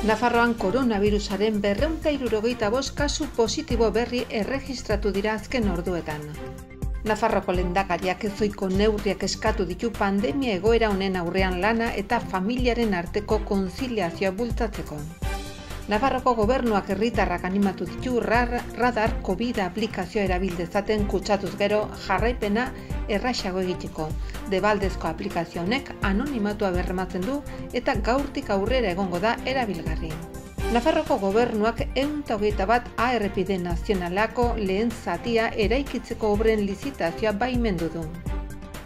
Nafarroan koronavirusaren berreunta irurogeita kasu positibo berri erregistratu dira azken orduetan. Nafarroko lendakariak ezoiko neurriak eskatu ditu pandemia egoera honen aurrean lana eta familiaren arteko konziliazioa bultatzeko. Nafarroko gobernuak herritarrak animatu ditu radar COVID aplikazioa erabildezaten dezaten kutsatuz gero jarraipena erraxago egiteko. Debaldezko aplikazio honek anonimatua berrematzen du eta gaurtik aurrera egongo da erabilgarri. Nafarroko gobernuak eunta hogeita bat ARPD nazionalako lehen zatia eraikitzeko obren lizitazioa baimendu du.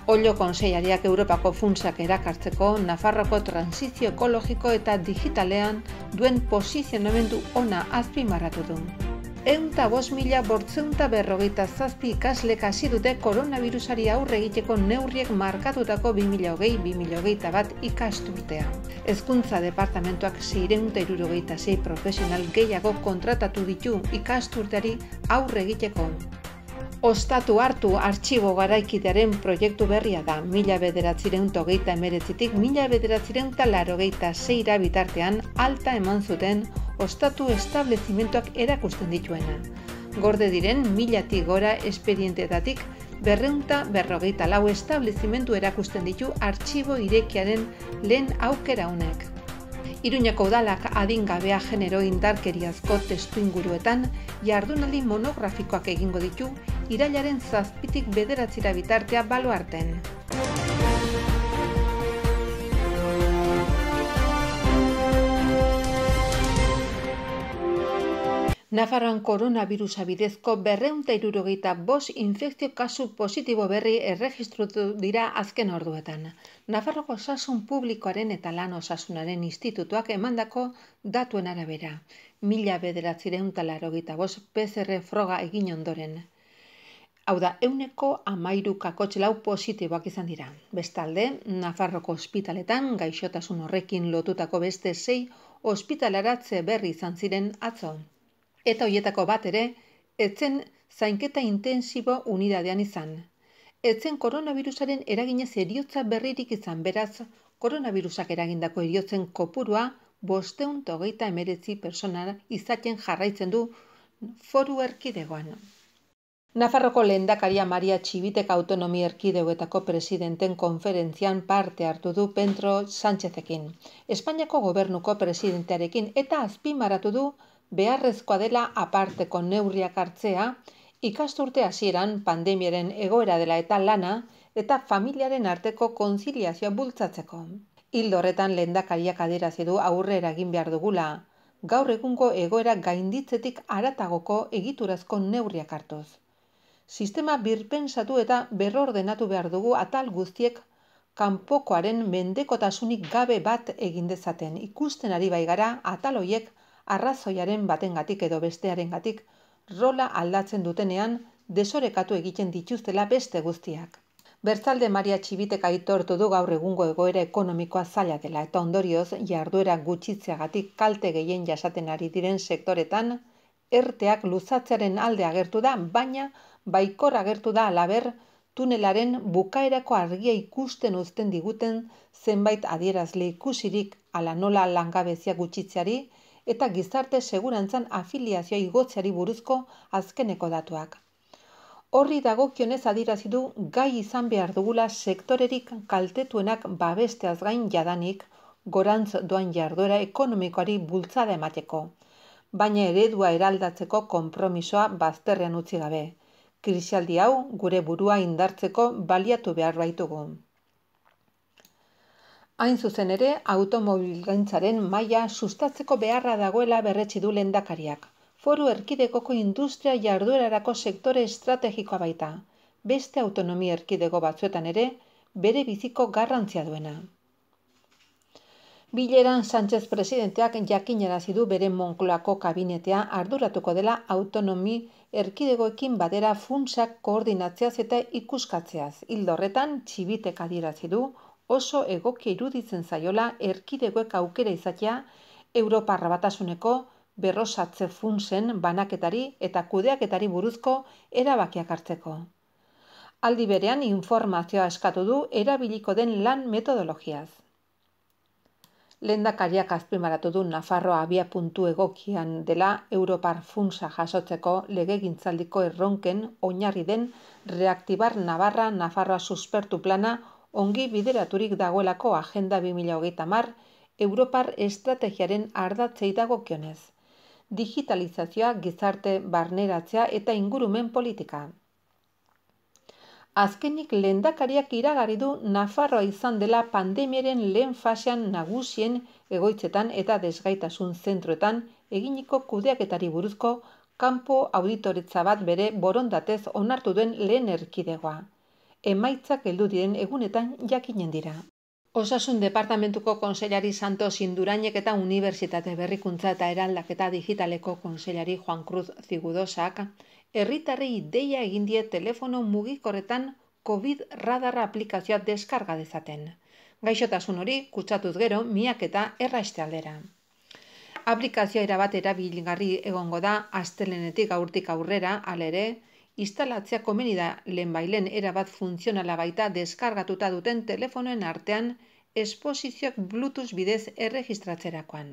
Ollo Konseiariak Europako funtsak erakartzeko Nafarroko transizio ekologiko eta digitalean duen posizio posizionamendu ona azpi maratu du. Eunta bost mila bortzeunta berrogeita zazpi ikaslek asidute koronavirusari aurre egiteko neurriek markatutako 2008-2008 bat ikasturtea. Ezkuntza Departamentoak zeireunta irurogeita zei profesional gehiago kontratatu ditu ikasturteari aurre egiteko. Ostatu hartu artxibo garaikidearen proiektu berria da, mila bederatzireun togeita emeretzitik, mila bederatzireun talaro geita zeira bitartean alta eman zuten ostatu establezimentuak erakusten dituena. Gorde diren milatik gora esperientetatik berreunta berrogeita lau establezimentu erakusten ditu artxibo irekiaren lehen aukera honek. Iruñako udalak adingabea genero indarkeriazko testu inguruetan jardunali monografikoak egingo ditu irailaren zazpitik bederatzira bitartea baluarten. Nafarroan koronavirusa bidezko berreunta irurogeita bos infekzio kasu positibo berri erregistrutu dira azken orduetan. Nafarroko osasun publikoaren eta lan osasunaren institutuak emandako datuen arabera. Mila bederatzireun talaro gita bos PCR froga egin ondoren. Hau da, euneko amairu kakotxe lau positiboak izan dira. Bestalde, Nafarroko ospitaletan gaixotasun horrekin lotutako beste sei ospitalaratze berri izan ziren atzo. Eta hoietako bat ere, etzen zainketa intensibo unidadean izan etzen koronavirusaren eragine eriotza berririk izan beraz, koronavirusak eragindako eriotzen kopurua bosteun togeita emeretzi personara izaten jarraitzen du foru erkidegoan. Nafarroko lehendakaria Maria Txibitek autonomi erkidegoetako presidenten konferentzian parte hartu du Pentro Sánchezekin, Espainiako gobernuko presidentearekin eta azpimaratu du beharrezkoa dela aparteko neurriak hartzea, Ikasturte hasieran pandemiaren egoera dela eta lana eta familiaren arteko konziliazioa bultzatzeko. Hildo horretan lehendakariak adierazi du aurrera egin behar dugula, gaur egungo egoera gainditzetik aratagoko egiturazko neurriak hartuz. Sistema birpensatu eta berrordenatu behar dugu atal guztiek kanpokoaren mendekotasunik gabe bat egin dezaten ikusten ari bai gara ataloiek arrazoiaren batengatik edo bestearengatik rola aldatzen dutenean, desorekatu egiten dituztela beste guztiak. Bertzalde Maria Txibitek aitortu du gaur egungo egoera ekonomikoa zaila dela eta ondorioz jarduera gutxitzeagatik kalte gehien jasaten ari diren sektoretan erteak luzatzearen alde agertu da, baina baikor agertu da alaber tunelaren bukaerako argia ikusten uzten diguten zenbait adierazle ikusirik ala nola langabezia gutxitzeari eta gizarte segurantzan afiliazioa igotzeari buruzko azkeneko datuak. Horri dagokionez adirazi du gai izan behar dugula sektorerik kaltetuenak babesteaz gain jadanik gorantz doan jarduera ekonomikoari bultzada emateko, baina eredua eraldatzeko konpromisoa bazterrean utzi gabe. Krisialdi hau gure burua indartzeko baliatu behar baitugu. Hain zuzen ere, automobilgintzaren maila sustatzeko beharra dagoela berretsi du lendakariak. Foru erkidekoko industria jarduerarako sektore estrategikoa baita. Beste autonomia erkidego batzuetan ere, bere biziko garrantzia duena. Bileran Sánchez presidenteak jakin du bere Monkloako kabinetea arduratuko dela autonomi erkidegoekin badera funtsak koordinatzeaz eta ikuskatzeaz. Hildorretan, txibitek adierazi du, oso egoki iruditzen zaiola erkidegoek aukera izatea Europar batasuneko berrosatze funtsen banaketari eta kudeaketari buruzko erabakiak hartzeko. Aldi berean informazioa eskatu du erabiliko den lan metodologiaz. Lendakariak azpimaratu du Nafarroa abia puntu egokian dela Europar funtsa jasotzeko legegintzaldiko erronken oinarri den reaktibar Navarra Nafarroa suspertu plana ongi bideraturik dagoelako agenda 2008 mar, Europar estrategiaren ardatzei dagokionez. Digitalizazioa, gizarte, barneratzea eta ingurumen politika. Azkenik lehendakariak iragarri du Nafarroa izan dela pandemiaren lehen fasean nagusien egoitzetan eta desgaitasun zentroetan eginiko kudeaketari buruzko kanpo auditoretza bat bere borondatez onartu duen lehen erkidegoa emaitzak heldu diren egunetan jakinen dira. Osasun Departamentuko Konseilari Santo Sindurainek eta Unibertsitate Berrikuntza eta Eraldaketa Digitaleko Konseilari Juan Cruz Zigudosak, herritarrei deia egin die telefono mugikorretan COVID radarra aplikazioa deskarga dezaten. Gaixotasun hori kutsatuz gero miak eta erraste aldera. Aplikazioa erabat erabilgarri egongo da astelenetik aurtik aurrera, alere, instalatzea komeni da lehen lehenbailen erabat funtzionala baita deskargatuta duten telefonoen artean esposizioak Bluetooth bidez erregistratzerakoan.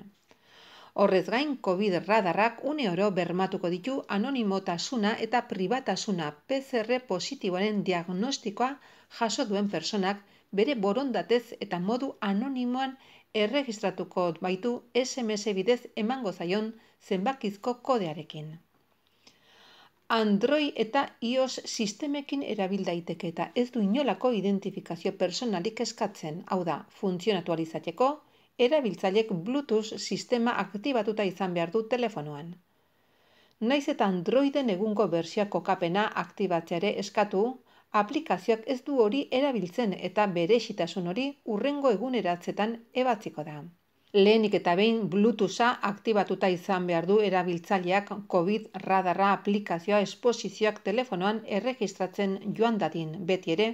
Horrez gain, COVID radarrak une oro bermatuko ditu anonimotasuna eta pribatasuna PCR positiboaren diagnostikoa jaso duen personak bere borondatez eta modu anonimoan erregistratuko baitu SMS bidez emango zaion zenbakizko kodearekin. Android eta iOS sistemekin erabil daiteke eta ez du inolako identifikazio personalik eskatzen. Hau da, funtzionatu alizateko, erabiltzailek Bluetooth sistema aktibatuta izan behar du telefonuan. Naiz eta Androiden egungo bersia kokapena aktibatzeare eskatu, aplikazioak ez du hori erabiltzen eta bere hori urrengo eguneratzetan ebatziko da. Lehenik eta behin Bluetootha aktibatuta izan behar du erabiltzaileak COVID radarra aplikazioa esposizioak telefonoan erregistratzen joan dadin, beti ere,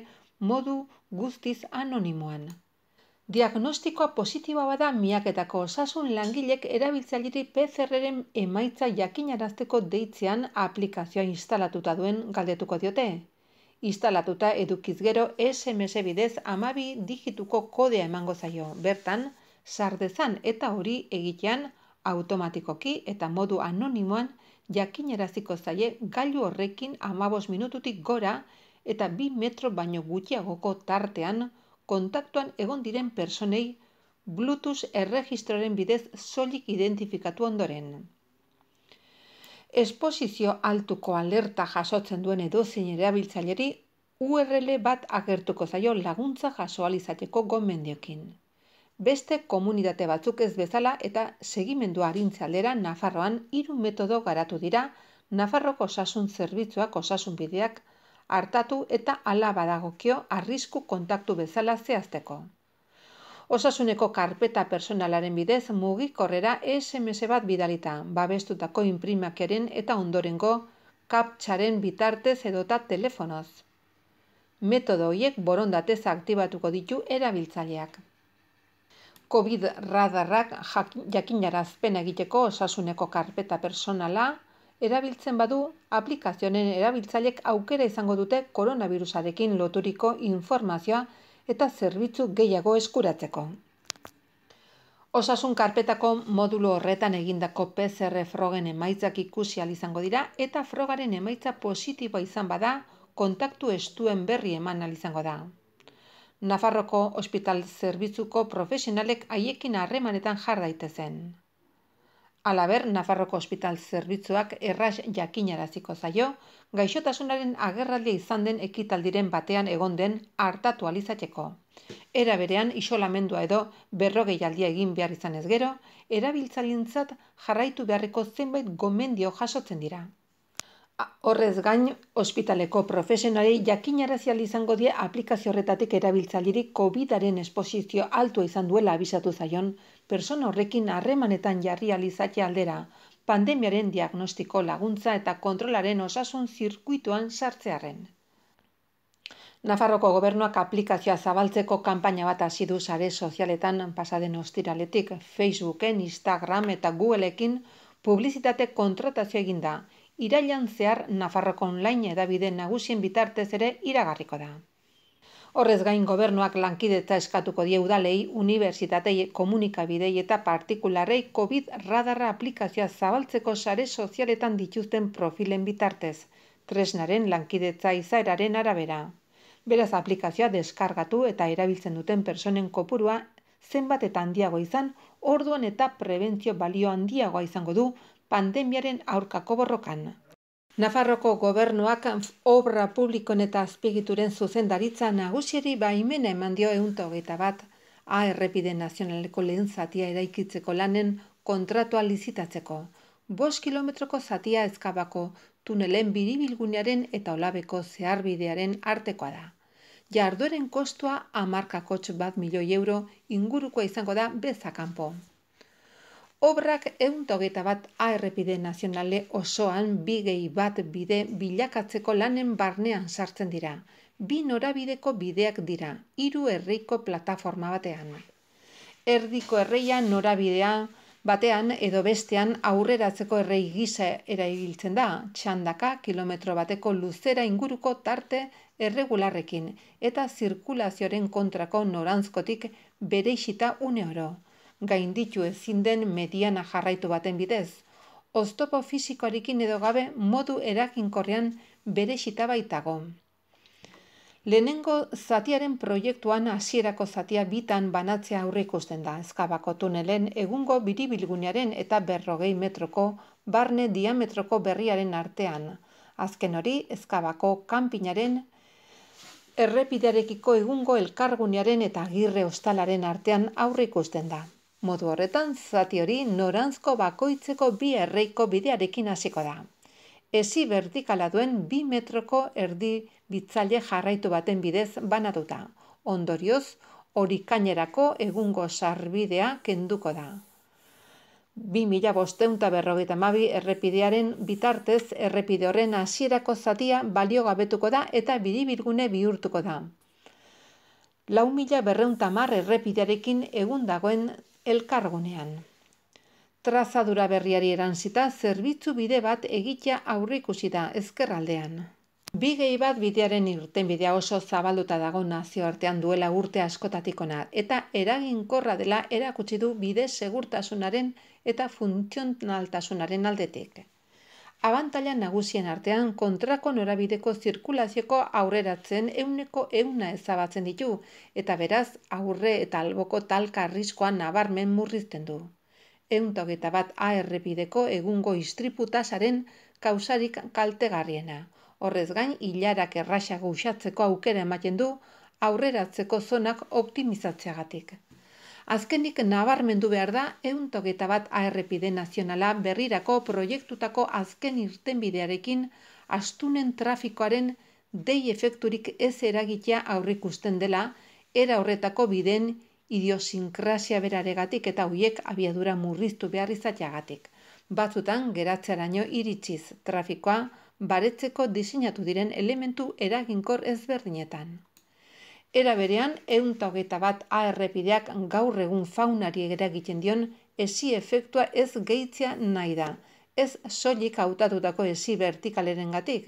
modu guztiz anonimoan. Diagnostikoa positiboa bada miaketako osasun langilek erabiltzaileri PCR-ren emaitza jakinarazteko deitzean aplikazioa instalatuta duen galdetuko diote. Instalatuta edukiz gero SMS bidez amabi digituko kodea emango zaio. Bertan, sardezan eta hori egitean automatikoki eta modu anonimoan jakinaraziko zaie gailu horrekin amabos minututik gora eta bi metro baino gutxiagoko tartean kontaktuan egon diren personei Bluetooth erregistroren bidez solik identifikatu ondoren. Esposizio altuko alerta jasotzen duen edozein erabiltzaileri URL bat agertuko zaio laguntza jasoalizateko gomendiokin beste komunitate batzuk ez bezala eta segimendu agintzaldera Nafarroan hiru metodo garatu dira Nafarroko osasun zerbitzuak osasun bideak hartatu eta ala badagokio arrisku kontaktu bezala zehazteko. Osasuneko karpeta personalaren bidez mugikorrera SMS bat bidalita, babestutako inprimakeren eta ondorengo kaptxaren bitartez edota telefonoz. Metodo horiek borondatez aktibatuko ditu erabiltzaileak. COVID radarrak jakinarazpen egiteko osasuneko karpeta personala, erabiltzen badu aplikazioen erabiltzailek aukera izango dute koronavirusarekin loturiko informazioa eta zerbitzu gehiago eskuratzeko. Osasun karpetako modulo horretan egindako PCR frogen emaitzak ikusi al izango dira eta frogaren emaitza positiboa izan bada kontaktu estuen berri eman al izango da. Nafarroko ospital zerbitzuko profesionalek haiekin harremanetan jar daitezen. Alaber, Nafarroko ospital zerbitzuak erras jakinaraziko zaio, gaixotasunaren agerraldia izan den ekitaldiren batean egon den hartatu alizateko. Era berean isolamendua edo berrogei aldia egin behar izan gero, erabiltzalintzat jarraitu beharreko zenbait gomendio jasotzen dira. Horrez gain, ospitaleko profesionalei jakinarazial izango die aplikazio horretatik erabiltzaliri COVID-aren esposizio altua izan duela abisatu zaion, persona horrekin harremanetan jarri alizatia aldera, pandemiaren diagnostiko laguntza eta kontrolaren osasun zirkuitoan sartzearen. Nafarroko gobernuak aplikazioa zabaltzeko kanpaina bat hasi du sare sozialetan pasaden ostiraletik Facebooken, Instagram eta Googleekin publizitate kontratazio egin da irailan zehar Nafarroko online edabide nagusien bitartez ere iragarriko da. Horrez gain gobernuak lankidetza eskatuko die udalei, unibertsitatei, komunikabidei eta partikularei COVID radarra aplikazioa zabaltzeko sare sozialetan dituzten profilen bitartez, tresnaren lankidetza izaeraren arabera. Beraz aplikazioa deskargatu eta erabiltzen duten personen kopurua zenbat eta handiago izan, orduan eta prebentzio balio handiagoa izango du pandemiaren aurkako borrokan. Nafarroko gobernuak obra publikon eta azpigituren zuzendaritza nagusieri baimena eman dio eunta hogeita bat, ARPide nazionaleko lehen zatia eraikitzeko lanen kontratua lizitatzeko, bost kilometroko zatia ezkabako tunelen biribilgunearen eta olabeko zeharbidearen artekoa da. Jardoren kostua amarkakotx bat milioi euro ingurukoa izango da bezakampo. Obrak togeta bat ARPD nazionale osoan bigei bat bide bilakatzeko lanen barnean sartzen dira. Bi norabideko bideak dira, hiru herriko plataforma batean. Erdiko erreia norabidea batean edo bestean aurreratzeko errei gisa erabiltzen da, txandaka kilometro bateko luzera inguruko tarte erregularrekin eta zirkulazioaren kontrako norantzkotik bereixita une oro gainditu ezin den mediana jarraitu baten bidez. Oztopo fisikoarekin edo gabe modu erakinkorrean bere sitabaitago. Lehenengo zatiaren proiektuan hasierako zatia bitan banatzea aurreikusten da. Eskabako tunelen egungo biribilgunearen eta berrogei metroko barne diametroko berriaren artean. Azken hori, ezkabako kanpinaren errepidarekiko egungo elkargunearen eta girre ostalaren artean aurreikusten da. Modu horretan, zati hori norantzko bakoitzeko bi erreiko bidearekin hasiko da. Ezi vertikala duen bi metroko erdi bitzaile jarraitu baten bidez banatuta. Ondorioz, hori kainerako egungo sarbidea kenduko da. mila bosteunta berrogeita mabi errepidearen bitartez errepide horren hasierako zatia balio gabetuko da eta biribilgune bihurtuko da. Lau mila berreuntamar errepidearekin egun dagoen elkargunean. Trazadura berriari erantzita zerbitzu bide bat egitea aurrikusi da ezkerraldean. Bi gehi bat bidearen irten bidea oso zabalduta dago nazioartean duela urte askotatikona eta eraginkorra dela erakutsi du bide segurtasunaren eta funtzionaltasunaren aldetik abantaila nagusien artean kontrako norabideko zirkulazioko aurreratzen euneko euna ezabatzen ditu, eta beraz aurre eta alboko talka arriskoan nabarmen murrizten du. Eunta hogeta bat aerrepideko egungo istriputasaren kausarik kaltegarriena. Horrez gain, hilarak erraxago usatzeko aukera ematen du, aurreratzeko zonak optimizatzeagatik. Azkenik nabarmendu behar da ehun togeta bat ARPD nazionala berrirako proiektutako azken irtenbidearekin astunen trafikoaren dei efekturik ez eragitea aurrikusten dela era horretako biden idiosinkrasia beraregatik eta huiek abiadura murriztu behar izateagatik. Batzutan geratzeraino iritsiz trafikoa baretzeko diseinatu diren elementu eraginkor ezberdinetan. Era berean, eun taugeta bat aerrepideak gaur egun faunari eragiten dion, esi efektua ez gehitzea nahi da. Ez soilik hautatutako esi vertikaleren gatik,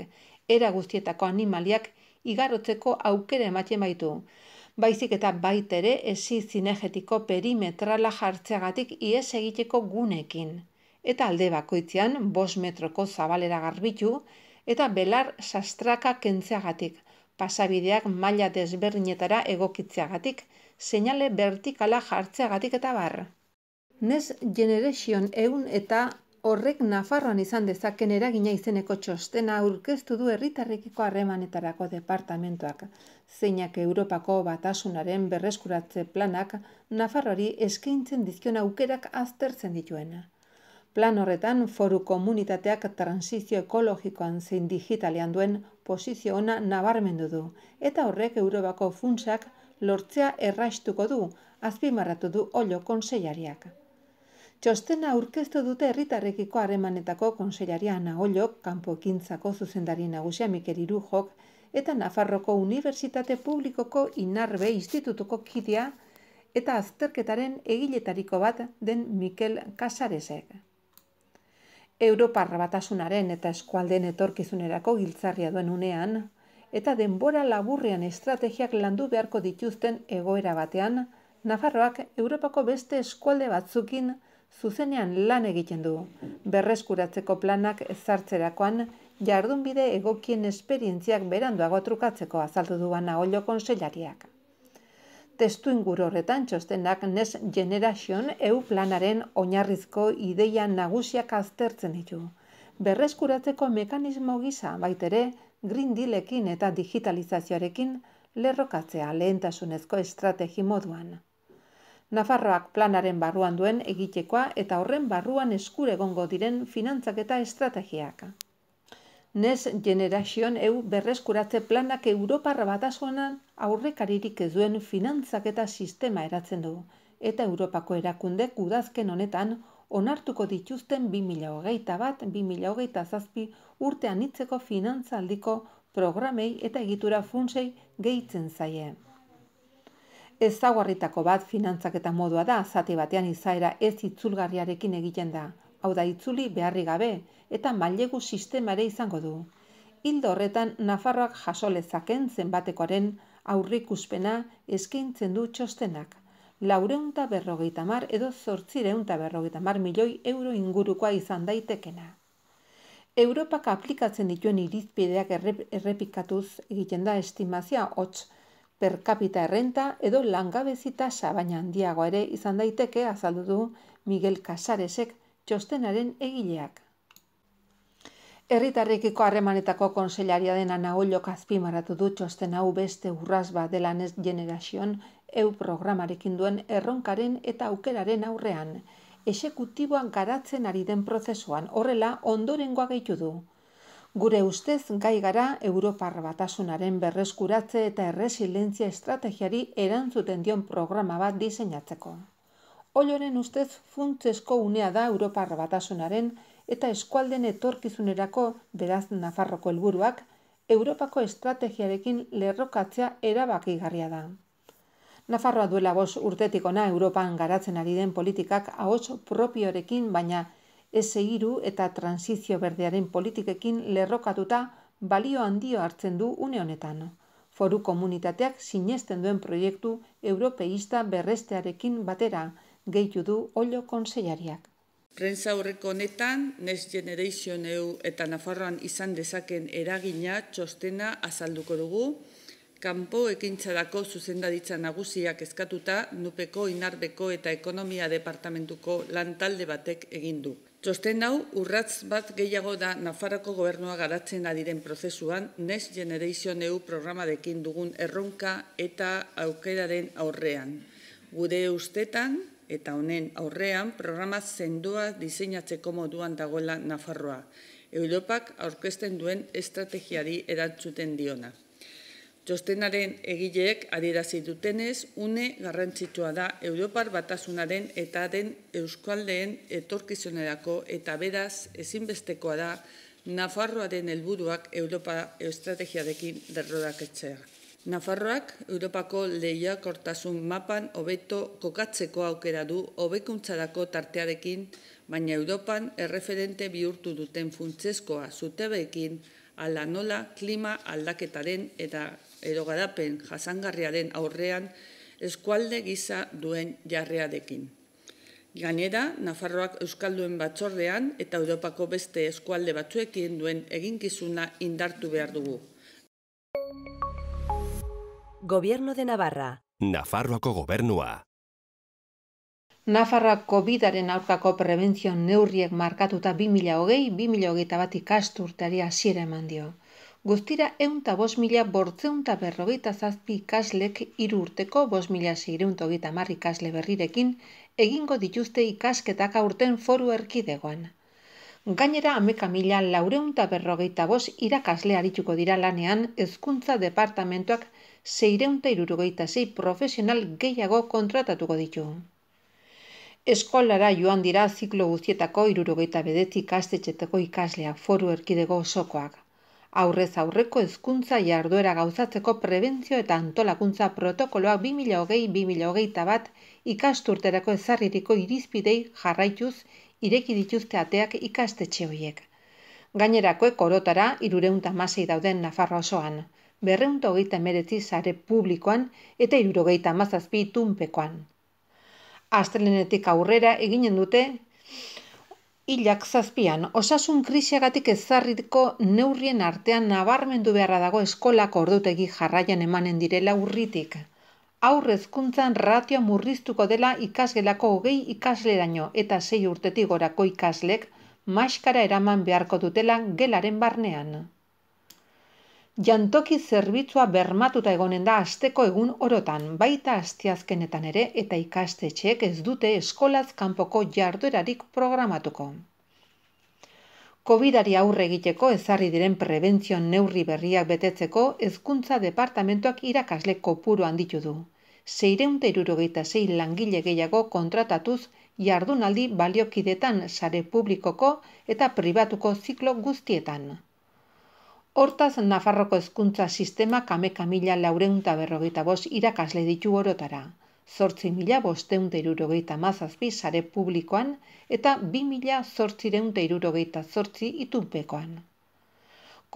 era guztietako animaliak igarotzeko aukera ematen baitu. Baizik eta bait ere esi zinegetiko perimetrala jartzeagatik ies egiteko gunekin. Eta alde bakoitzean, bos metroko zabalera garbitu, eta belar sastraka kentzeagatik – pasabideak maila desberdinetara egokitzeagatik, seinale vertikala jartzeagatik eta bar. Nes Generation eun eta horrek Nafarroan izan dezaken eragina izeneko txostena aurkeztu du herritarrekiko harremanetarako departamentoak, zeinak Europako batasunaren berreskuratze planak Nafarroari eskaintzen dizkion aukerak aztertzen dituena plan horretan foru komunitateak transizio ekologikoan zein digitalean duen posizio ona nabarmendu du eta horrek Europako funtsak lortzea erraistuko du azpimarratu du Olo konsellariak. Txostena aurkeztu dute herritarrekiko aremanetako konsellaria Ana Olo kanpokintzako zuzendari nagusia Mikel Irujok eta Nafarroko Unibertsitate Publikoko Inarbe Institutuko kidea eta azterketaren egiletariko bat den Mikel Kasaresek. Europarra batasunaren eta eskualden etorkizunerako giltzarria duen unean, eta denbora laburrean estrategiak landu beharko dituzten egoera batean, Nafarroak Europako beste eskualde batzukin zuzenean lan egiten du. Berreskuratzeko planak ezartzerakoan, jardunbide egokien esperientziak beranduago trukatzeko azaltu duan aholo konsellariak testu inguru horretan txostenak Next Generation EU planaren oinarrizko ideia nagusiak aztertzen ditu. Berreskuratzeko mekanismo gisa baitere Green Dealekin eta digitalizazioarekin lerrokatzea lehentasunezko estrategi moduan. Nafarroak planaren barruan duen egitekoa eta horren barruan eskure egongo diren finantzak eta estrategiak. Nes Generation EU berreskuratze planak Europarra batasunan aurrekaririk ez duen finantzaketa sistema eratzen du, eta Europako erakunde kudazken honetan onartuko dituzten 2008 bat 2008 zazpi urtean hitzeko finantzaldiko programei eta egitura funtsei gehitzen zaie. Ezagarritako bat finantzaketa modua da zati batean izaera ez itzulgarriarekin egiten da, hau da itzuli beharri gabe eta mailegu sistemare izango du. Hildo horretan Nafarroak jasolezaken zenbatekoaren aurrikuspena eskaintzen du txostenak. Laureunta berrogeita mar edo zortzireunta berrogeita mar milioi euro ingurukoa izan daitekena. Europak aplikatzen dituen irizpideak errepikatuz egiten da estimazia hots per capita errenta edo langabezita sabaina handiago ere izan daiteke azaldu du Miguel Casaresek txostenaren egileak. Erritarrikiko harremanetako konseliaria dena nahoilok azpimaratu dut txosten hau beste urrazba dela nez generazion eu programarekin duen erronkaren eta aukeraren aurrean. Esekutiboan garatzen ari den prozesuan, horrela ondorengoa gehitu du. Gure ustez gai gara Europar batasunaren berreskuratze eta erresilentzia estrategiari erantzuten dion programa bat diseinatzeko. Oloren ustez funtzesko unea da Europar batasunaren eta eskualden etorkizunerako beraz Nafarroko helburuak Europako estrategiarekin lerrokatzea erabakigarria da. Nafarroa duela bos urtetik ona Europan garatzen ari den politikak ahots propiorekin baina ez hiru eta transizio berdearen politikekin lerrokatuta balio handio hartzen du une honetan. Foru komunitateak sinesten duen proiektu europeista berrestearekin batera gehitu du Olo konsellariak. Prentza horreko honetan, Next Generation EU eta Nafarroan izan dezaken eragina txostena azalduko dugu, kanpo ekintzarako zuzendaritza nagusiak eskatuta nupeko inarbeko eta ekonomia departamentuko lantalde batek egin du. Txosten hau urratz bat gehiago da Nafarroko gobernua garatzen adiren prozesuan Next Generation EU programadekin dugun erronka eta aukeraren aurrean. Gude ustetan, eta honen aurrean programa zendua diseinatzeko moduan dagoela Nafarroa. Europak aurkesten duen estrategiari erantzuten diona. Jostenaren egileek adierazi dutenez, une garrantzitsua da Europar batasunaren eta den Euskaldeen etorkizunerako eta beraz ezinbestekoa da Nafarroaren helburuak Europa estrategiarekin derrodaketzea. Nafarroak Europako lehiakortasun mapan hobeto kokatzeko aukera du hobekuntzarako tartearekin, baina Europan erreferente bihurtu duten funtzeskoa zutebeekin ala nola klima aldaketaren eta erogarapen jasangarriaren aurrean eskualde gisa duen jarrearekin. Gainera, Nafarroak Euskalduen batzordean eta Europako beste eskualde batzuekin duen eginkizuna indartu behar dugu. Gobierno de Navarra. Nafarroako gobernua. Nafarroak COVIDaren aurkako prebentzio neurriek markatuta 2008-2008 bat ikasturteari hasiera eman dio. Guztira eunta bos mila bortzeunta berrogeita zazpi ikaslek irurteko bos mila seireunta hogeita ikasle berrirekin egingo dituzte ikasketak aurten foru erkidegoan. Gainera ameka mila laureunta berrogeita bos irakasle arituko dira lanean ezkuntza departamentuak departamentoak zeireunta irurogeita zei profesional gehiago kontratatuko ditu. Eskolara joan dira ziklo guztietako irurogeita bedetik kastetxeteko ikasleak foru erkidego osokoak. Aurrez aurreko ezkuntza jarduera gauzatzeko prebentzio eta antolakuntza protokoloa 2008-2008 bat ikasturterako ezarririko irizpidei jarraituz ireki dituzte ateak ikastetxe horiek. Gainerakoek orotara irureunta masei dauden Nafarro osoan berreunta hogeita meretzi zare publikoan eta irurogeita mazazpi tunpekoan. Astelenetik aurrera eginen dute, hilak zazpian, osasun krisiagatik ezarriko neurrien artean nabarmendu beharra dago eskolako ordutegi jarraian emanen direla urritik. Aurrezkuntzan ratio murriztuko dela ikasgelako hogei ikasleraino eta sei urtetik gorako ikaslek maskara eraman beharko dutela gelaren barnean. Jantoki zerbitzua bermatuta egonen da asteko egun orotan, baita astiazkenetan ere eta ikastetxeek ez dute eskolaz kanpoko jarduerarik programatuko. Covidari aurre egiteko ezarri diren prebentzio neurri berriak betetzeko hezkuntza departamentoak irakasle kopuru handitu du. 666 langile gehiago kontratatuz jardunaldi baliokidetan sare publikoko eta pribatuko ziklo guztietan. Hortaz, Nafarroko hezkuntza sistema kameka mila laureunta berrogeita bost irakasle ditu orotara. Zortzi mila bosteunta irurogeita mazazpi sare publikoan eta bi mila zortzireunta irurogeita zortzi itunpekoan.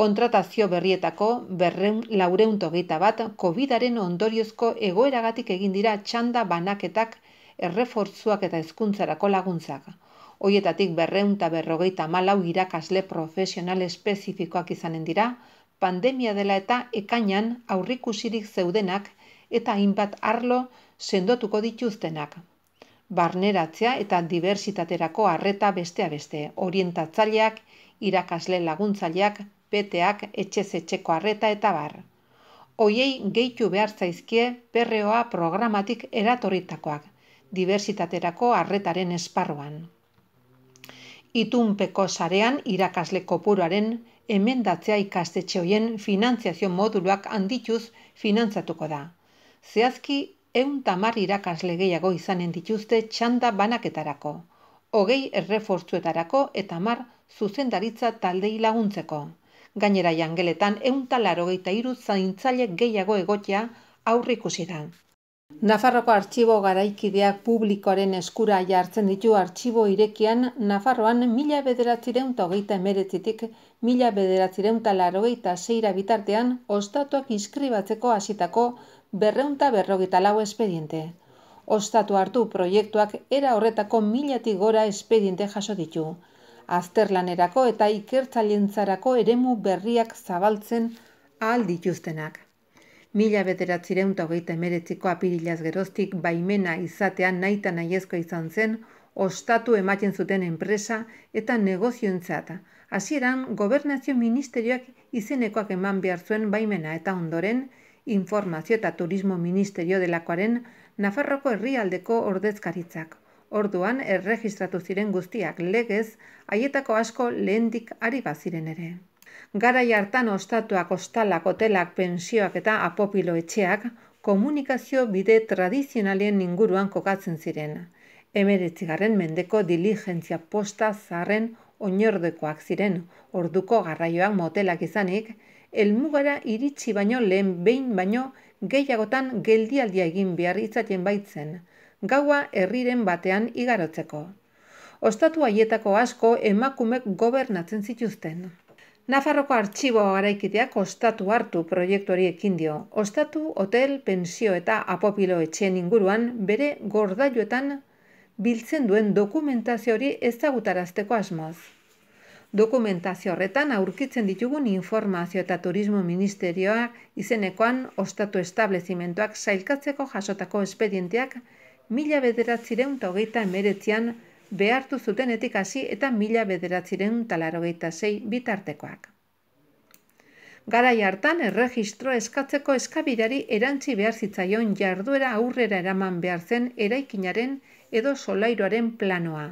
Kontratazio berrietako berreun laureunto geita bat COVIDaren ondoriozko egoeragatik egin dira txanda banaketak errefortzuak eta hezkuntzarako laguntzak. Hoietatik berreun berrogeita malau irakasle profesional espezifikoak izanen dira, pandemia dela eta ekainan aurrikusirik zeudenak eta hainbat arlo sendotuko dituztenak. Barneratzea eta diversitaterako arreta bestea beste, orientatzaileak, irakasle laguntzaileak, peteak, etxezetxeko arreta eta bar. Hoiei gehitu behar zaizkie perreoa programatik eratorritakoak, diversitaterako arretaren esparruan itunpeko sarean irakasle kopuruaren emendatzea ikastetxe hoien finantziazio moduluak handituz finantzatuko da. Zehazki, eun tamar irakasle gehiago izanen dituzte txanda banaketarako, hogei errefortzuetarako eta mar zuzendaritza taldei laguntzeko. Gainera jangeletan, eun hogeita zaintzaile gehiago egotia aurrikusi da. Nafarroko artxibo garaikideak publikoaren eskura jartzen ditu artxibo irekian, Nafarroan mila bederatzireun ta hogeita emeretzitik, mila bederatzireun bitartean, ostatuak inskribatzeko hasitako berreunta lau espediente. Ostatu hartu proiektuak era horretako milatik gora espediente jaso ditu. Azterlanerako eta ikertzalientzarako eremu berriak zabaltzen ahal dituztenak. Mila bederatzireun hogeita emeretziko apirilaz geroztik baimena izatean nahi eta nahiezko izan zen, ostatu ematen zuten enpresa eta negozioentzat. Hasieran gobernazio ministerioak izenekoak eman behar zuen baimena eta ondoren, informazio eta turismo ministerio delakoaren Nafarroko herrialdeko ordezkaritzak. Orduan erregistratu ziren guztiak legez, haietako asko lehendik ari baziren ere. Garai hartan ostatuak ostalak, hotelak, pensioak eta apopilo etxeak komunikazio bide tradizionalien inguruan kokatzen ziren. Emeretzigarren mendeko diligentzia posta zarren oinordekoak ziren, orduko garraioak motelak izanik, elmugara iritsi baino lehen behin baino gehiagotan geldialdia egin behar izaten baitzen, gaua herriren batean igarotzeko. Ostatu haietako asko emakumek gobernatzen zituzten. Nafarroko artxibo garaikitea ostatu hartu proiektu hori ekin dio. Ostatu hotel, pensio eta apopilo etxen inguruan bere gordailuetan biltzen duen dokumentazio hori ezagutarazteko asmoz. Dokumentazio horretan aurkitzen ditugun informazio eta turismo ministerioa izenekoan ostatu establezimentoak sailkatzeko jasotako espedienteak mila bederatzireun togeita emeretzean behartu zuten etikasi eta mila bederatziren talarogeita zei bitartekoak. Garai hartan erregistro eskatzeko eskabidari erantzi behar zitzaion jarduera aurrera eraman behar zen eraikinaren edo solairoaren planoa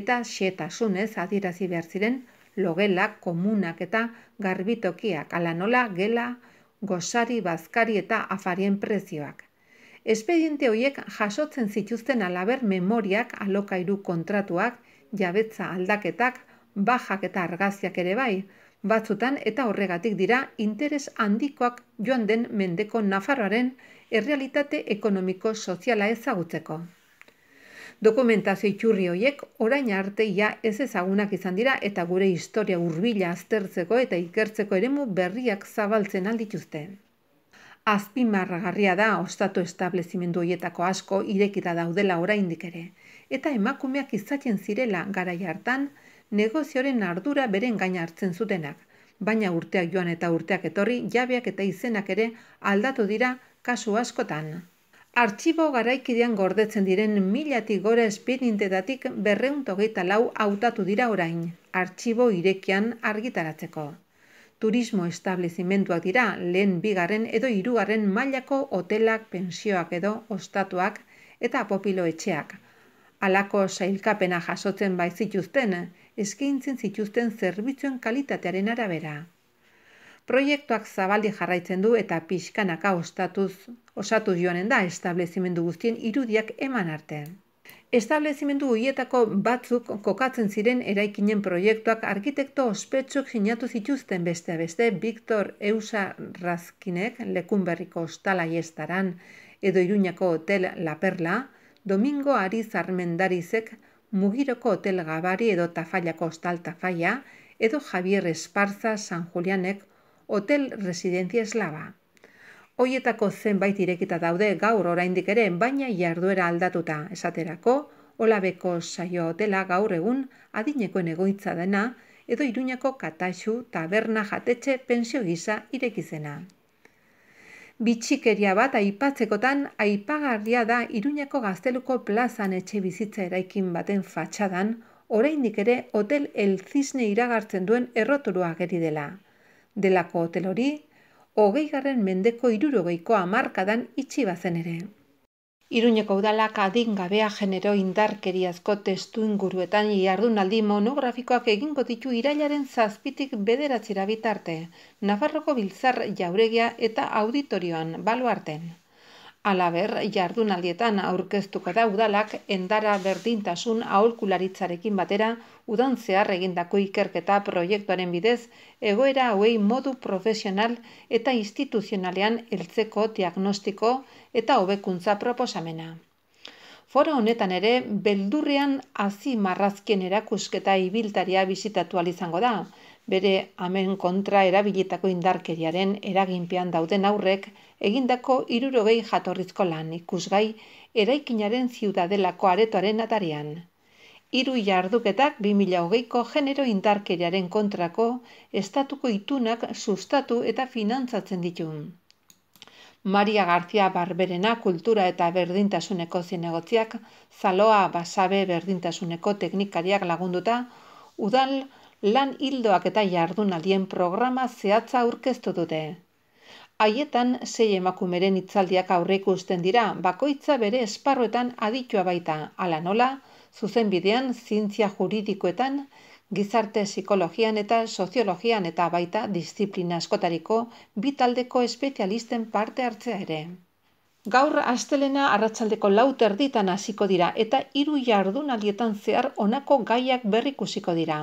eta xetasunez adierazi behar ziren logelak, komunak eta garbitokiak, alanola, nola gela, gosari, bazkari eta afarien prezioak. Espediente horiek jasotzen zituzten alaber memoriak alokairu kontratuak, jabetza aldaketak, bajak eta argaziak ere bai, batzutan eta horregatik dira interes handikoak joan den mendeko nafarroaren errealitate ekonomiko soziala ezagutzeko. Dokumentazio itxurri hoiek orain arteia ez ezagunak izan dira eta gure historia hurbila aztertzeko eta ikertzeko eremu berriak zabaltzen aldituzte marragarria da ostatu establezimendu hoietako asko irekita daudela oraindik ere eta emakumeak izaten zirela garaia hartan negozioren ardura beren gain hartzen zutenak baina urteak joan eta urteak etorri jabeak eta izenak ere aldatu dira kasu askotan Artxibo garaikidean gordetzen diren milatik gora espirintetatik berreuntogeita lau hautatu dira orain. Artxibo irekian argitaratzeko turismo establezimentuak dira lehen bigarren edo hirugarren mailako hotelak pensioak edo ostatuak eta popilo etxeak. Halako sailkapena jasotzen bai zituzten, eskaintzen zituzten zerbitzuen kalitatearen arabera. Proiektuak zabaldi jarraitzen du eta pixkanaka ostatuz osatu joanen da establezimendu guztien irudiak eman arte. Establezimendu hoietako batzuk kokatzen ziren eraikinen proiektuak arkitekto ospetsuk sinatu zituzten beste beste Victor Eusa Razkinek lekunberriko ostala edo iruñako hotel La Perla, Domingo Ariz Armendarizek mugiroko hotel gabari edo tafailako ostal tafaia, edo Javier Esparza San Julianek Hotel Residencia Eslava. Hoietako zenbait irekita daude gaur oraindik ere, baina jarduera aldatuta esaterako, olabeko saio hotela gaur egun adinekoen egoitza dena, edo iruñako kataxu taberna jatetxe pensio gisa irekizena. Bitxikeria bat aipatzekotan aipagarria da Iruñako gazteluko plazan etxe bizitza eraikin baten fatxadan, oraindik ere hotel el cisne iragartzen duen errotoroa geri dela. Delako hotel hori, hogei garren mendeko irurogeiko amarkadan itxi bazen ere. Iruñeko udalak adingabea genero indarkeriazko testu inguruetan jardunaldi monografikoak egingo ditu irailaren zazpitik bederatzira bitarte, Nafarroko biltzar jauregia eta auditorioan baluarten. Alaber, jardunaldietan aurkeztuko da udalak endara berdintasun aholkularitzarekin batera udantzea regindako ikerketa proiektuaren bidez egoera hauei modu profesional eta instituzionalean heltzeko diagnostiko eta hobekuntza proposamena. Foro honetan ere, beldurrean azi marrazkien erakusketa ibiltaria bizitatu izango da, bere amen kontra erabilitako indarkeriaren eraginpean dauden aurrek, egindako irurogei jatorrizko lan ikusgai eraikinaren ziudadelako aretoaren atarian. Iru jarduketak 2008ko genero indarkeriaren kontrako estatuko itunak sustatu eta finantzatzen ditun. Maria Garzia Barberena kultura eta berdintasuneko zinegotziak, zaloa basabe berdintasuneko teknikariak lagunduta, udal, lan hildoak eta jardunaldien programa zehatza aurkeztu dute. Haietan sei emakumeren hitzaldiak aurre ikusten dira, bakoitza bere esparruetan aditua baita, ala nola, zuzenbidean zientzia juridikoetan, gizarte psikologian eta soziologian eta baita disiplina askotariko bitaldeko espezialisten parte hartzea ere. Gaur astelena arratsaldeko laut erditan hasiko dira eta hiru jardunaldietan zehar honako gaiak berrikusiko dira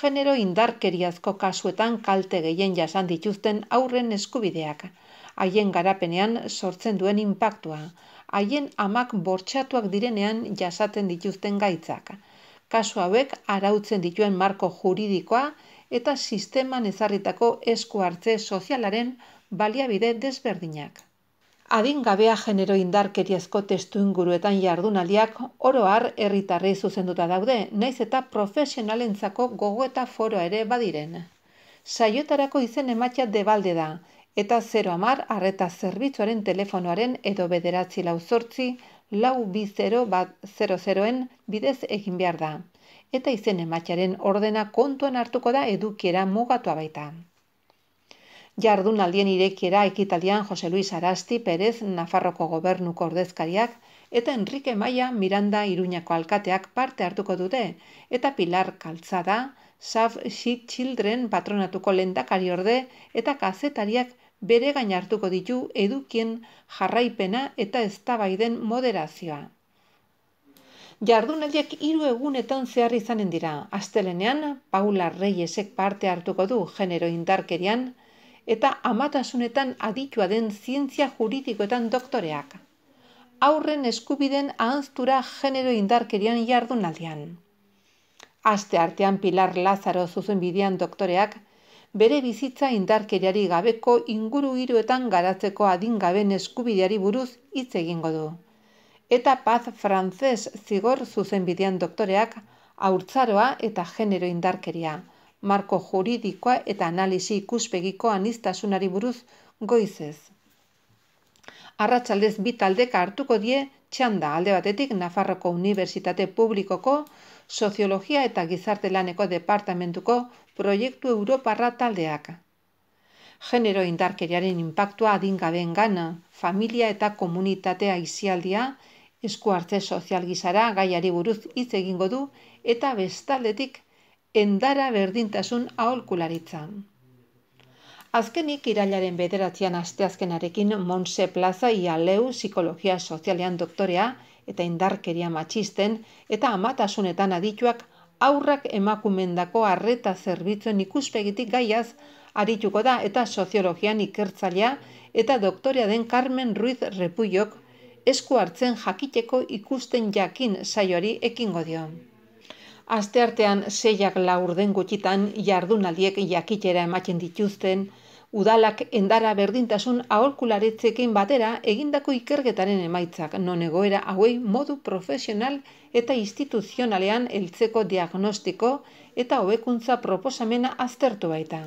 genero indarkeriazko kasuetan kalte gehien jasan dituzten aurren eskubideak, haien garapenean sortzen duen inpaktua, haien amak bortxatuak direnean jasaten dituzten gaitzak, kasu hauek arautzen dituen marko juridikoa eta sisteman ezarritako esku hartze sozialaren baliabide desberdinak adingabea genero indarkeriazko testu inguruetan jardunaliak oro har herritarri zuzenduta daude, naiz eta profesionalentzako gogoeta eta foroa ere badiren. Saiotarako izen ematea debalde da, eta 0 amar arreta zerbitzuaren telefonoaren edo bederatzi lau zortzi, lau bi 0 bat en bidez egin behar da. Eta izen ematearen ordena kontuan hartuko da edukiera mugatua baita jardun aldien irekiera ekitalian Jose Luis Arasti Perez Nafarroko gobernuko ordezkariak eta Enrique Maia Miranda Iruñako alkateak parte hartuko dute eta Pilar Kaltzada, Saf Sheet Children patronatuko lendakari orde eta kazetariak bere gain hartuko ditu edukien jarraipena eta eztabaiden moderazioa. Jardunaldiak hiru egunetan zehar izanen dira. Astelenean Paula Reyesek parte hartuko du genero indarkerian, eta amatasunetan aditua den zientzia juridikoetan doktoreak. Aurren eskubiden ahantzura genero indarkerian jardun aldean. Aste artean Pilar Lazaro zuzen bidean doktoreak, bere bizitza indarkeriari gabeko inguru hiruetan garatzeko adingaben eskubideari buruz hitz egingo du. Eta paz frantzes zigor zuzenbidean doktoreak, aurtzaroa eta genero indarkeria marko juridikoa eta analisi ikuspegiko anistasunari buruz goizez. Arratsaldez bi taldeka hartuko die txanda alde batetik Nafarroko Unibertsitate Publikoko Soziologia eta Gizarte Laneko Departamentuko Proiektu Europarra taldeak. Genero indarkeriaren inpaktua adingabeen gana, familia eta komunitatea izialdia, esku hartze sozial gizara gaiari buruz hitz egingo du eta bestaldetik endara berdintasun aholkularitza. Azkenik irailaren bederatzean asteazkenarekin Montse Plaza ia leu psikologia sozialean doktorea eta indarkeria matxisten eta amatasunetan adituak aurrak emakumendako arreta zerbitzuen ikuspegitik gaiaz arituko da eta soziologian ikertzalea eta doktorea den Carmen Ruiz Repuyok esku hartzen jakiteko ikusten jakin saioari ekingo dio. Aste artean seiak laurden gutxitan jardunaldiek jakitera ematen dituzten, udalak endara berdintasun aholkularitzekin batera egindako ikergetaren emaitzak non egoera hauei modu profesional eta instituzionalean heltzeko diagnostiko eta hobekuntza proposamena aztertu baita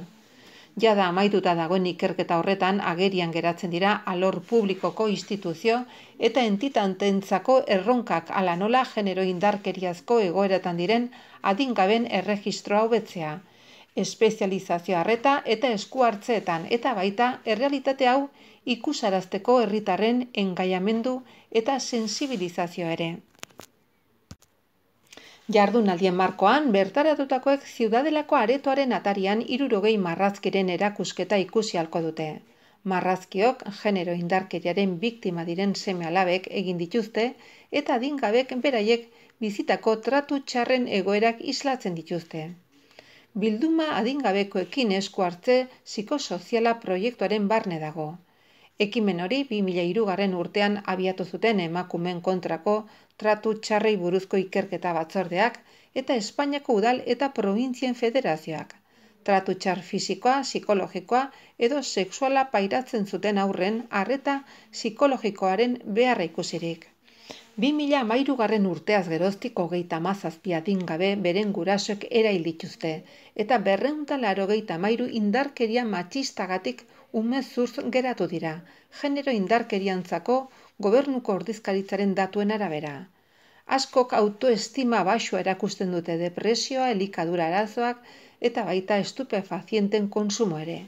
jada amaituta dagoen ikerketa horretan agerian geratzen dira alor publikoko instituzio eta entitantentzako erronkak ala nola genero indarkeriazko egoeratan diren adingaben erregistroa betzea. espezializazioa arreta eta esku hartzeetan eta baita errealitate hau ikusarazteko herritarren engaiamendu eta sensibilizazioa ere. Jardunaldien markoan, bertaratutakoek ziudadelako aretoaren atarian irurogei marrazkiren erakusketa ikusi halko dute. Marrazkiok genero indarkeriaren biktima diren seme alabek egin dituzte eta adingabek beraiek bizitako tratu txarren egoerak islatzen dituzte. Bilduma adingabekoekin esku hartze psikosoziala proiektuaren barne dago. Ekimen hori 2002 garren urtean abiatu zuten emakumen kontrako tratu txarrei buruzko ikerketa batzordeak eta Espainiako udal eta provintzien federazioak. Tratu txar fisikoa, psikologikoa edo sexuala pairatzen zuten aurren harreta psikologikoaren beharra ikusirik. 2000 garren urteaz geroztiko geita mazazpia dingabe beren gurasoek erailituzte dituzte, eta berreuntan laro geita mairu indarkeria matxistagatik umezurz geratu dira, genero indarkerian zako gobernuko ordizkaritzaren datuen arabera. Askok autoestima baxua erakusten dute depresioa, elikadura arazoak eta baita estupe konsumo ere.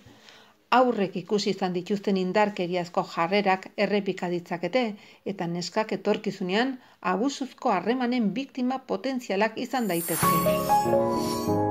Aurrek ikusi izan dituzten indarkeriazko jarrerak errepikaditzakete eta neskak etorkizunean abuzuzko harremanen biktima potentzialak izan daitezke.